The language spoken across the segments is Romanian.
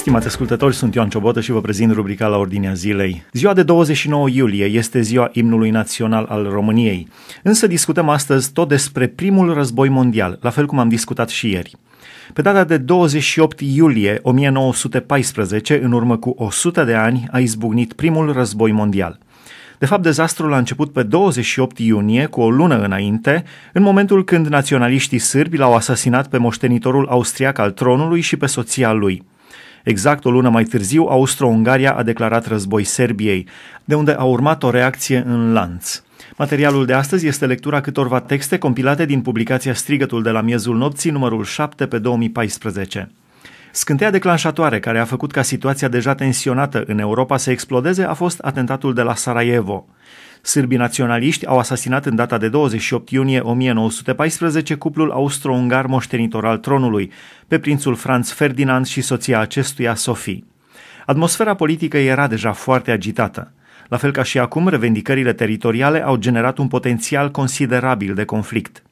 Stimați ascultători, sunt Ioan Ciobotă și vă prezint rubrica la ordinea zilei. Ziua de 29 iulie este ziua imnului național al României, însă discutăm astăzi tot despre primul război mondial, la fel cum am discutat și ieri. Pe data de 28 iulie 1914, în urmă cu 100 de ani, a izbucnit primul război mondial. De fapt, dezastrul a început pe 28 iunie, cu o lună înainte, în momentul când naționaliștii sârbi l-au asasinat pe moștenitorul austriac al tronului și pe soția lui – Exact o lună mai târziu, Austro-Ungaria a declarat război Serbiei, de unde a urmat o reacție în lanț. Materialul de astăzi este lectura câtorva texte compilate din publicația Strigătul de la miezul nopții, numărul 7 pe 2014. Scânteia declanșatoare care a făcut ca situația deja tensionată în Europa să explodeze a fost atentatul de la Sarajevo. Sârbii naționaliști au asasinat în data de 28 iunie 1914 cuplul austro-ungar moștenitor al tronului, pe prințul Franz Ferdinand și soția acestuia, Sophie. Atmosfera politică era deja foarte agitată. La fel ca și acum, revendicările teritoriale au generat un potențial considerabil de conflict.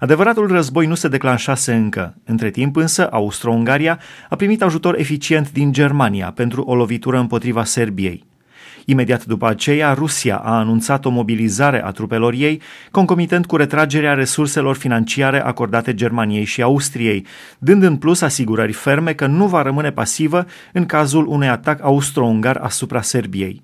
Adevăratul război nu se declanșase încă. Între timp însă, Austro-Ungaria a primit ajutor eficient din Germania pentru o lovitură împotriva Serbiei. Imediat după aceea, Rusia a anunțat o mobilizare a trupelor ei, concomitent cu retragerea resurselor financiare acordate Germaniei și Austriei, dând în plus asigurări ferme că nu va rămâne pasivă în cazul unui atac austro-ungar asupra Serbiei.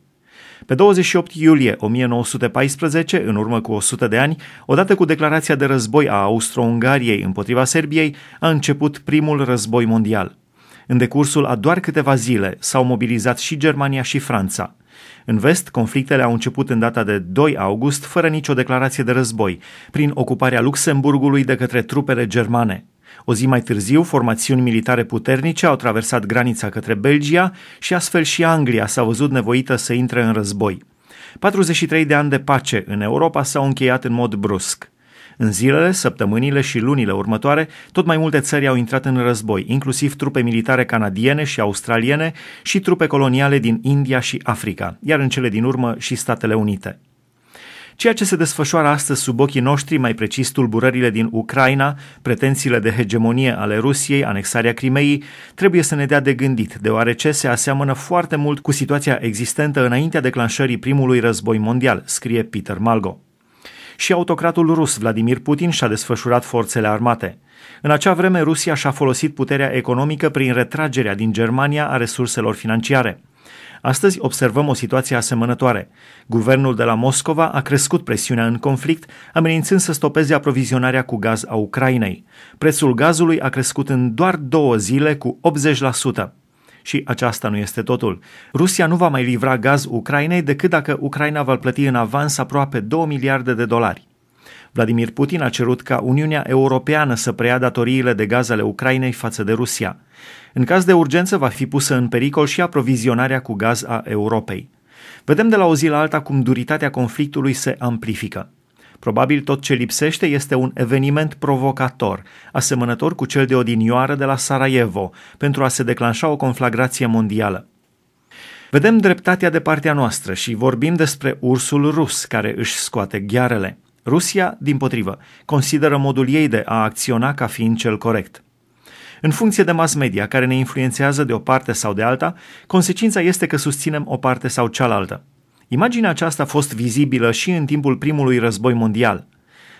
Pe 28 iulie 1914, în urmă cu 100 de ani, odată cu declarația de război a Austro-Ungariei împotriva Serbiei, a început primul război mondial. În decursul a doar câteva zile s-au mobilizat și Germania și Franța. În vest, conflictele au început în data de 2 august, fără nicio declarație de război, prin ocuparea Luxemburgului de către trupele germane. O zi mai târziu, formațiuni militare puternice au traversat granița către Belgia și astfel și Anglia s-a văzut nevoită să intre în război. 43 de ani de pace în Europa s-au încheiat în mod brusc. În zilele, săptămânile și lunile următoare, tot mai multe țări au intrat în război, inclusiv trupe militare canadiene și australiene și trupe coloniale din India și Africa, iar în cele din urmă și Statele Unite. Ceea ce se desfășoară astăzi sub ochii noștri, mai precis tulburările din Ucraina, pretențiile de hegemonie ale Rusiei, anexarea Crimeii, trebuie să ne dea de gândit, deoarece se aseamănă foarte mult cu situația existentă înaintea declanșării primului război mondial, scrie Peter Malgo și autocratul rus Vladimir Putin și-a desfășurat forțele armate. În acea vreme, Rusia și-a folosit puterea economică prin retragerea din Germania a resurselor financiare. Astăzi observăm o situație asemănătoare. Guvernul de la Moscova a crescut presiunea în conflict, amenințând să stopeze aprovizionarea cu gaz a Ucrainei. Prețul gazului a crescut în doar două zile cu 80%. Și aceasta nu este totul. Rusia nu va mai livra gaz Ucrainei decât dacă Ucraina va plăti în avans aproape 2 miliarde de dolari. Vladimir Putin a cerut ca Uniunea Europeană să preia datoriile de gaz ale Ucrainei față de Rusia. În caz de urgență va fi pusă în pericol și aprovizionarea cu gaz a Europei. Vedem de la o zi la alta cum duritatea conflictului se amplifică. Probabil tot ce lipsește este un eveniment provocator, asemănător cu cel de odinioară de la Sarajevo, pentru a se declanșa o conflagrație mondială. Vedem dreptatea de partea noastră și vorbim despre ursul rus care își scoate ghearele. Rusia, din potrivă, consideră modul ei de a acționa ca fiind cel corect. În funcție de mass media care ne influențează de o parte sau de alta, consecința este că susținem o parte sau cealaltă. Imaginea aceasta a fost vizibilă și în timpul primului război mondial.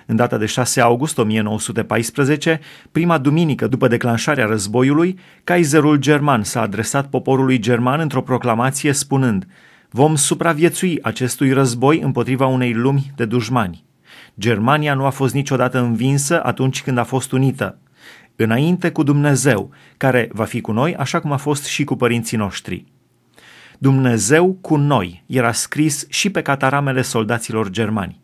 În data de 6 august 1914, prima duminică după declanșarea războiului, Kaiserul german s-a adresat poporului german într-o proclamație spunând Vom supraviețui acestui război împotriva unei lumi de dușmani. Germania nu a fost niciodată învinsă atunci când a fost unită. Înainte cu Dumnezeu, care va fi cu noi așa cum a fost și cu părinții noștri. Dumnezeu cu noi era scris și pe cataramele soldaților germani.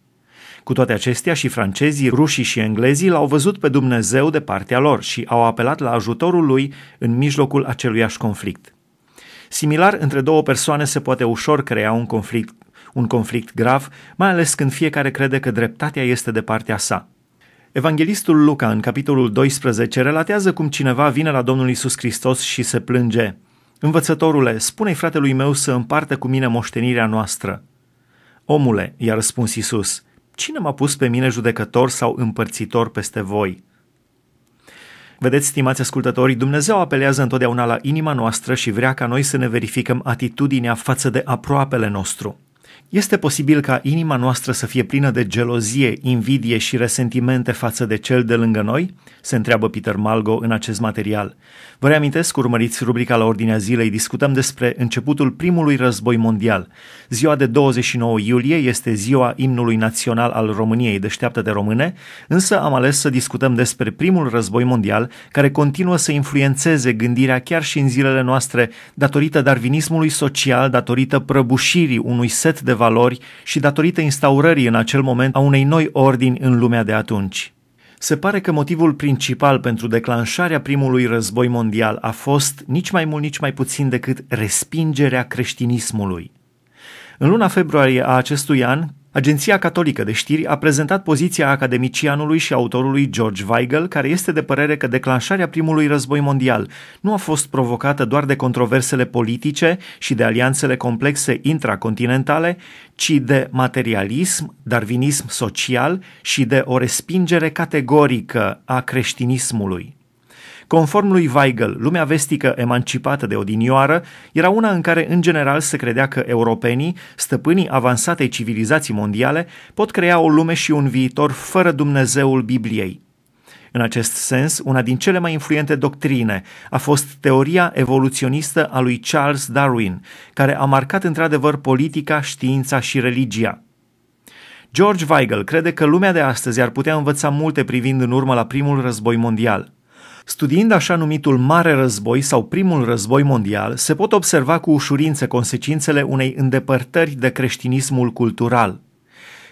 Cu toate acestea, și francezii, rușii și englezii l-au văzut pe Dumnezeu de partea lor și au apelat la ajutorul lui în mijlocul aceluiași conflict. Similar, între două persoane se poate ușor crea un conflict, un conflict grav, mai ales când fiecare crede că dreptatea este de partea sa. Evanghelistul Luca, în capitolul 12, relatează cum cineva vine la Domnul Isus Hristos și se plânge – Învățătorule, spune-i fratelui meu să împartă cu mine moștenirea noastră. Omule, i-a răspuns Isus, cine m-a pus pe mine judecător sau împărțitor peste voi? Vedeți, stimați ascultătorii, Dumnezeu apelează întotdeauna la inima noastră și vrea ca noi să ne verificăm atitudinea față de aproapele nostru. Este posibil ca inima noastră să fie plină de gelozie, invidie și resentimente față de cel de lângă noi? Se întreabă Peter Malgo în acest material. Vă reamintesc, urmăriți rubrica la ordinea zilei, discutăm despre începutul primului război mondial. Ziua de 29 iulie este ziua imnului național al României, deșteaptă de române, însă am ales să discutăm despre primul război mondial, care continuă să influențeze gândirea chiar și în zilele noastre, datorită darvinismului social, datorită prăbușirii unui set de valori și datorită instaurării în acel moment a unei noi ordini în lumea de atunci. Se pare că motivul principal pentru declanșarea primului război mondial a fost nici mai mult, nici mai puțin decât respingerea creștinismului. În luna februarie a acestui an, Agenția Catolică de Știri a prezentat poziția academicianului și autorului George Weigel, care este de părere că declanșarea primului război mondial nu a fost provocată doar de controversele politice și de alianțele complexe intracontinentale, ci de materialism, darvinism social și de o respingere categorică a creștinismului. Conform lui Weigel, lumea vestică emancipată de odinioară era una în care în general se credea că europenii, stăpânii avansatei civilizații mondiale, pot crea o lume și un viitor fără Dumnezeul Bibliei. În acest sens, una din cele mai influente doctrine a fost teoria evoluționistă a lui Charles Darwin, care a marcat într-adevăr politica, știința și religia. George Weigel crede că lumea de astăzi ar putea învăța multe privind în urmă la primul război mondial – Studiind așa numitul Mare Război sau Primul Război Mondial, se pot observa cu ușurință consecințele unei îndepărtări de creștinismul cultural.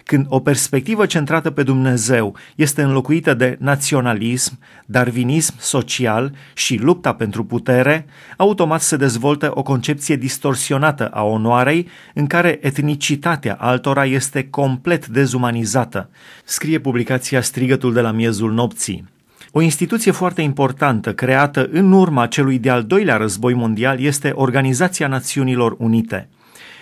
Când o perspectivă centrată pe Dumnezeu este înlocuită de naționalism, darvinism social și lupta pentru putere, automat se dezvoltă o concepție distorsionată a onoarei, în care etnicitatea altora este complet dezumanizată, scrie publicația Strigătul de la miezul nopții. O instituție foarte importantă creată în urma celui de-al doilea război mondial este Organizația Națiunilor Unite.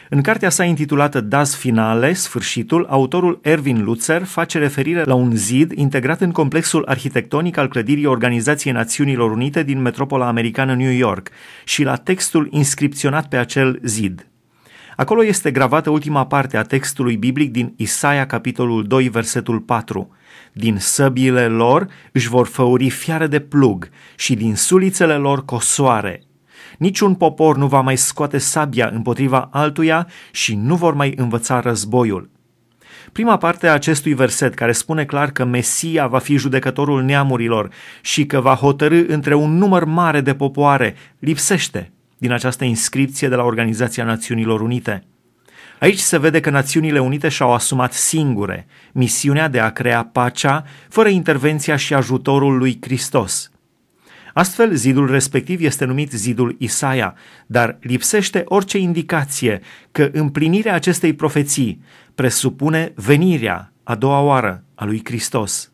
În cartea sa intitulată Das Finale, Sfârșitul, autorul Erwin Lutzer face referire la un zid integrat în complexul arhitectonic al clădirii Organizației Națiunilor Unite din metropola americană New York și la textul inscripționat pe acel zid. Acolo este gravată ultima parte a textului biblic din Isaia, capitolul 2, versetul 4. Din săbiile lor își vor făuri fiare de plug și din sulițele lor cosoare. Niciun popor nu va mai scoate sabia împotriva altuia și nu vor mai învăța războiul. Prima parte a acestui verset, care spune clar că Mesia va fi judecătorul neamurilor și că va hotărâ între un număr mare de popoare, lipsește din această inscripție de la Organizația Națiunilor Unite. Aici se vede că Națiunile Unite și-au asumat singure misiunea de a crea pacea fără intervenția și ajutorul lui Hristos. Astfel, zidul respectiv este numit zidul Isaia, dar lipsește orice indicație că împlinirea acestei profeții presupune venirea a doua oară a lui Hristos.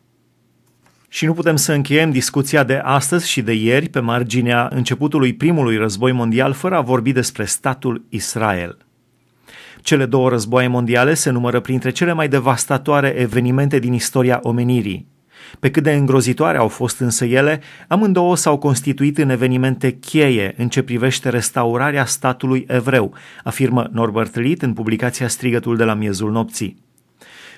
Și nu putem să încheiem discuția de astăzi și de ieri pe marginea începutului primului război mondial fără a vorbi despre statul Israel. Cele două războaie mondiale se numără printre cele mai devastatoare evenimente din istoria omenirii. Pe cât de îngrozitoare au fost însă ele, amândouă s-au constituit în evenimente cheie în ce privește restaurarea statului evreu, afirmă Norbert Litt în publicația Strigătul de la miezul nopții.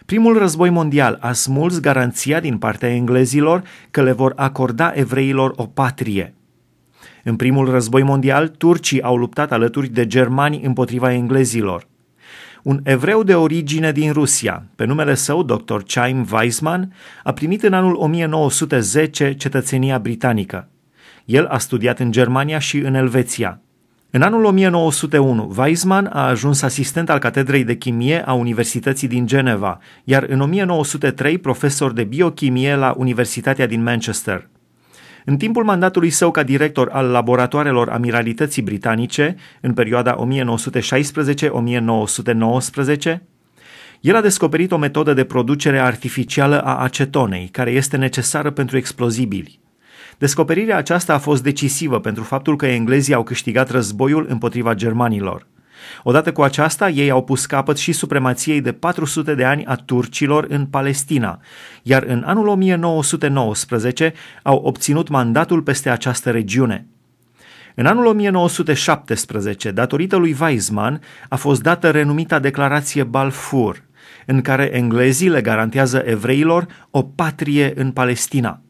Primul război mondial a smuls garanția din partea englezilor că le vor acorda evreilor o patrie. În primul război mondial, turcii au luptat alături de germani împotriva englezilor. Un evreu de origine din Rusia, pe numele său dr. Chaim Weizmann, a primit în anul 1910 cetățenia britanică. El a studiat în Germania și în Elveția. În anul 1901, Weizmann a ajuns asistent al Catedrei de Chimie a Universității din Geneva, iar în 1903 profesor de biochimie la Universitatea din Manchester. În timpul mandatului său ca director al laboratoarelor Amiralității Britanice, în perioada 1916-1919, el a descoperit o metodă de producere artificială a acetonei, care este necesară pentru explozibili. Descoperirea aceasta a fost decisivă pentru faptul că englezii au câștigat războiul împotriva germanilor. Odată cu aceasta, ei au pus capăt și supremației de 400 de ani a turcilor în Palestina, iar în anul 1919 au obținut mandatul peste această regiune. În anul 1917, datorită lui Weizmann, a fost dată renumita declarație Balfour, în care englezii le garantează evreilor o patrie în Palestina –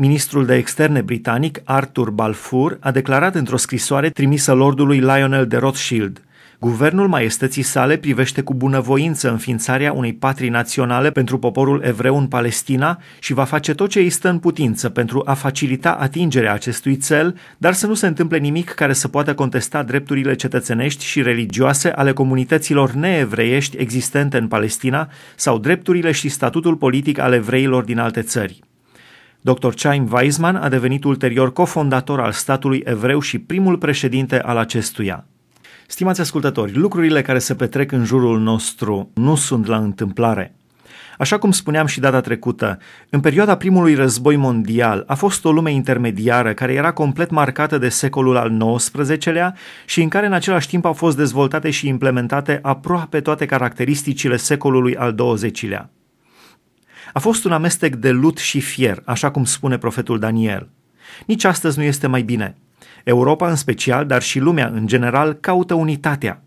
Ministrul de Externe britanic Arthur Balfour a declarat într-o scrisoare trimisă lordului Lionel de Rothschild – Guvernul Maiestății sale privește cu bunăvoință înființarea unei patrii naționale pentru poporul evreu în Palestina și va face tot ce îi stă în putință pentru a facilita atingerea acestui cel, dar să nu se întâmple nimic care să poată contesta drepturile cetățenești și religioase ale comunităților neevreiești existente în Palestina sau drepturile și statutul politic al evreilor din alte țări. Dr. Chaim Weizmann a devenit ulterior cofondator al statului evreu și primul președinte al acestuia. Stimați ascultători, lucrurile care se petrec în jurul nostru nu sunt la întâmplare. Așa cum spuneam și data trecută, în perioada primului război mondial a fost o lume intermediară care era complet marcată de secolul al XIX-lea și în care în același timp au fost dezvoltate și implementate aproape toate caracteristicile secolului al XX-lea. A fost un amestec de lut și fier, așa cum spune profetul Daniel. Nici astăzi nu este mai bine. Europa în special, dar și lumea în general, caută unitatea.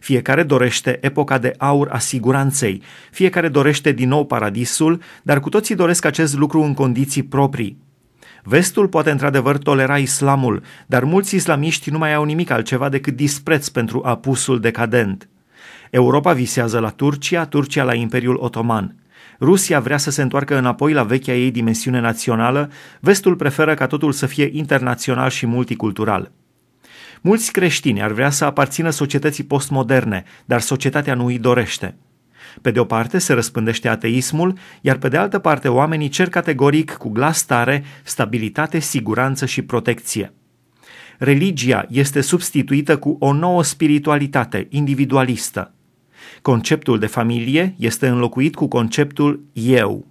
Fiecare dorește epoca de aur a siguranței, fiecare dorește din nou paradisul, dar cu toții doresc acest lucru în condiții proprii. Vestul poate într-adevăr tolera islamul, dar mulți islamiști nu mai au nimic altceva decât dispreț pentru apusul decadent. Europa visează la Turcia, Turcia la Imperiul Otoman. Rusia vrea să se întoarcă înapoi la vechea ei dimensiune națională, vestul preferă ca totul să fie internațional și multicultural. Mulți creștini ar vrea să aparțină societății postmoderne, dar societatea nu îi dorește. Pe de o parte se răspândește ateismul, iar pe de altă parte oamenii cer categoric cu glas tare stabilitate, siguranță și protecție. Religia este substituită cu o nouă spiritualitate individualistă. Conceptul de familie este înlocuit cu conceptul eu.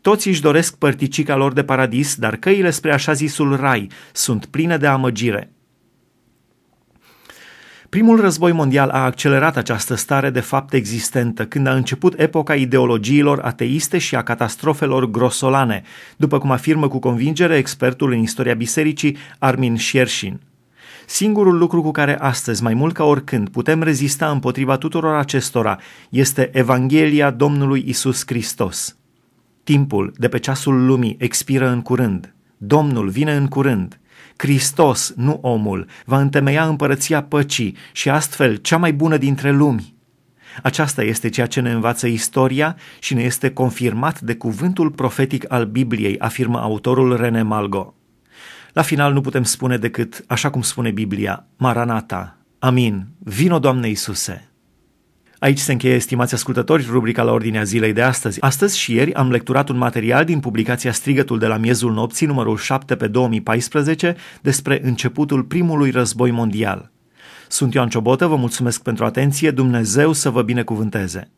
Toți își doresc părticica lor de paradis, dar căile spre așa zisul rai sunt pline de amăgire. Primul război mondial a accelerat această stare de fapt existentă când a început epoca ideologiilor ateiste și a catastrofelor grosolane, după cum afirmă cu convingere expertul în istoria bisericii Armin Schersin. Singurul lucru cu care astăzi, mai mult ca oricând, putem rezista împotriva tuturor acestora este Evanghelia Domnului Isus Hristos. Timpul de pe ceasul lumii expiră în curând. Domnul vine în curând. Hristos, nu omul, va întemeia împărăția păcii și astfel cea mai bună dintre lumi. Aceasta este ceea ce ne învață istoria și ne este confirmat de cuvântul profetic al Bibliei, afirmă autorul René Malgo. La final nu putem spune decât, așa cum spune Biblia, Maranata, Amin, vino Doamne Iisuse! Aici se încheie, estimați ascultători, rubrica la ordinea zilei de astăzi. Astăzi și ieri am lecturat un material din publicația Strigătul de la miezul nopții, numărul 7 pe 2014, despre începutul primului război mondial. Sunt Ioan Ciobotă, vă mulțumesc pentru atenție, Dumnezeu să vă binecuvânteze!